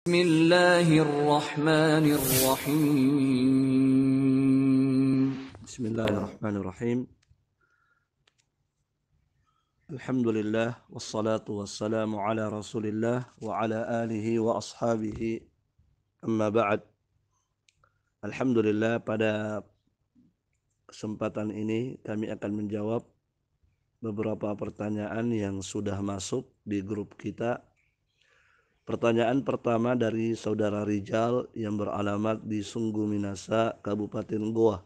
Bismillahirrahmanirrahim. Bismillahirrahmanirrahim. Alhamdulillah wassalatu wassalamu ala Rasulillah wa ala alihi wa ashabihi. Amma ba'd. Alhamdulillah pada kesempatan ini kami akan menjawab beberapa pertanyaan yang sudah masuk di grup kita Pertanyaan pertama dari saudara Rijal yang beralamat di Sunggu Minasa, Kabupaten Goa.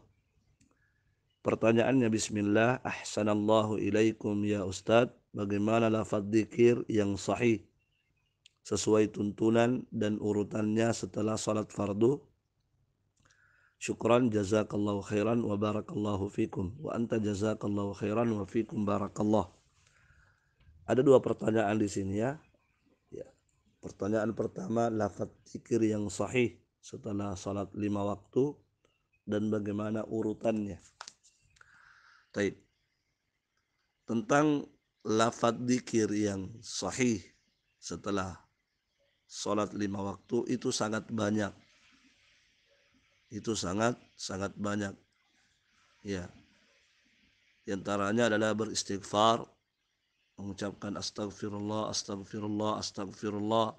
Pertanyaannya bismillah, ahsanallahu ilaikum ya Ustaz, bagaimana lafadz dikir yang sahih sesuai tuntunan dan urutannya setelah salat fardu? Syukran jazakallahu khairan wa barakallahu fikum wa anta jazakallahu khairan wa fikum barakallah. Ada dua pertanyaan di sini ya. Pertanyaan pertama, lafaz zikir yang sahih setelah salat lima waktu dan bagaimana urutannya. Baik. Tentang lafaz zikir yang sahih setelah salat lima waktu itu sangat banyak. Itu sangat sangat banyak. Ya. Di antaranya adalah beristighfar, mengucapkan astagfirullah, astagfirullah, astagfirullah.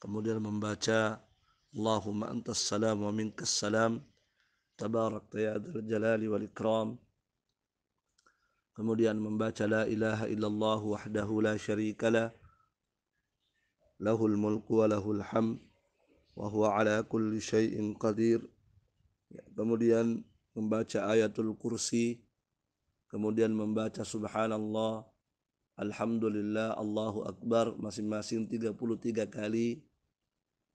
Kemudian membaca Allahumma antas salam wa minkas salam. Tabarak ya jalali wal ikram. Kemudian membaca la ilaha illallah wahdahu la la Lahul mulku wa lahul ham wa huwa ala kulli syai'in qadir. Ya, kemudian membaca ayatul kursi, kemudian membaca subhanallah, Alhamdulillah Allahu Akbar masing-masing 33 kali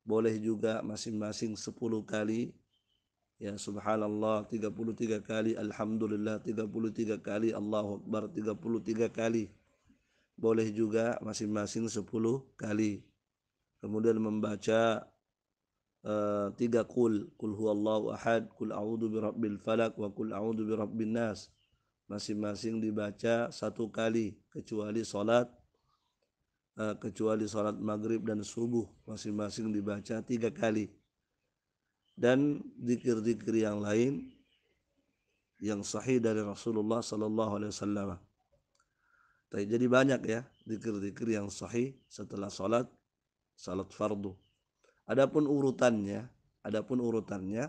boleh juga masing-masing 10 kali ya subhanallah 33 kali alhamdulillah 33 kali Allahu Akbar 33 kali boleh juga masing-masing 10 kali kemudian membaca uh, tiga kul kul huwallahu ahad kul a'udzu birabbil falak wa kul a'udzu birabbin nas masing-masing dibaca satu kali kecuali sholat uh, kecuali sholat maghrib dan subuh masing-masing dibaca tiga kali dan dikir-dikir yang lain yang sahih dari Rasulullah Sallallahu Alaihi Wasallam. Jadi banyak ya dikir-dikir yang sahih setelah sholat salat fardhu. Adapun urutannya, adapun urutannya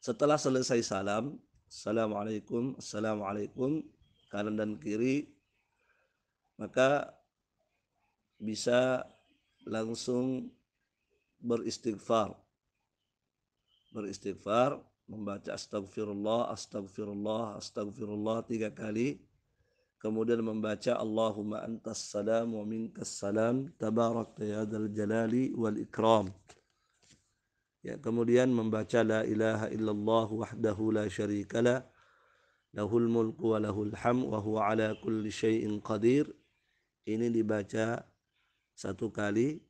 setelah selesai salam Assalamualaikum, Assalamualaikum, kanan dan kiri, maka bisa langsung beristighfar. Beristighfar, membaca astagfirullah, astagfirullah, astagfirullah tiga kali. Kemudian membaca Allahumma antas salam wa minkas salam, tabarak ya jalali wal ikram ya kemudian membaca la ilaha illallah wahdahu la la lahul mulku wa lahul ham wa huwa ala kulli syai'in qadir ini dibaca satu kali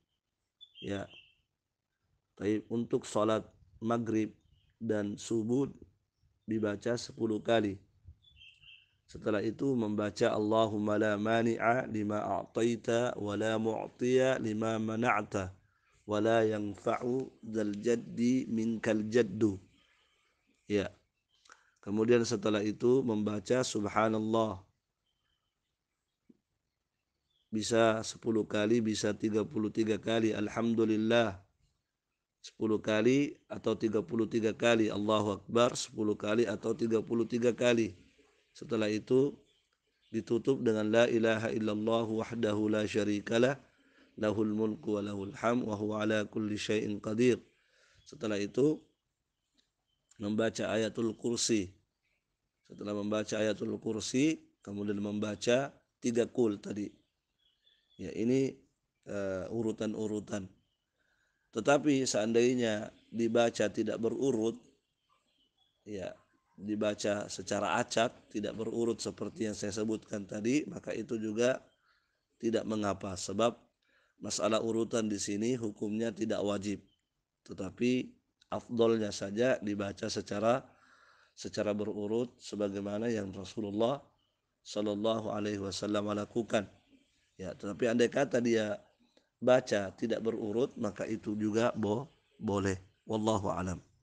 ya tapi untuk salat maghrib dan subuh dibaca 10 kali setelah itu membaca Allahumma la mani'a lima a'taita wa la mu'tiya lima mana'ta wala yang fa'u dal jaddi minkal jaddu ya kemudian setelah itu membaca subhanallah bisa 10 kali bisa 33 kali alhamdulillah 10 kali atau 33 kali Allahu akbar 10 kali atau 33 kali setelah itu ditutup dengan la ilaha illallah wahdahu la syarikalah lahul mulku wa lahul ham wa huwa ala kulli syai'in qadir. Setelah itu membaca ayatul kursi. Setelah membaca ayatul kursi, kemudian membaca tiga kul tadi. Ya, ini Uh, eh, urutan -urutan. Tetapi seandainya dibaca tidak berurut, ya dibaca secara acak tidak berurut seperti yang saya sebutkan tadi maka itu juga tidak mengapa sebab masalah urutan di sini hukumnya tidak wajib tetapi afdolnya saja dibaca secara secara berurut sebagaimana yang Rasulullah Shallallahu Alaihi Wasallam lakukan ya tetapi andai kata dia baca tidak berurut maka itu juga bo boleh wallahu alam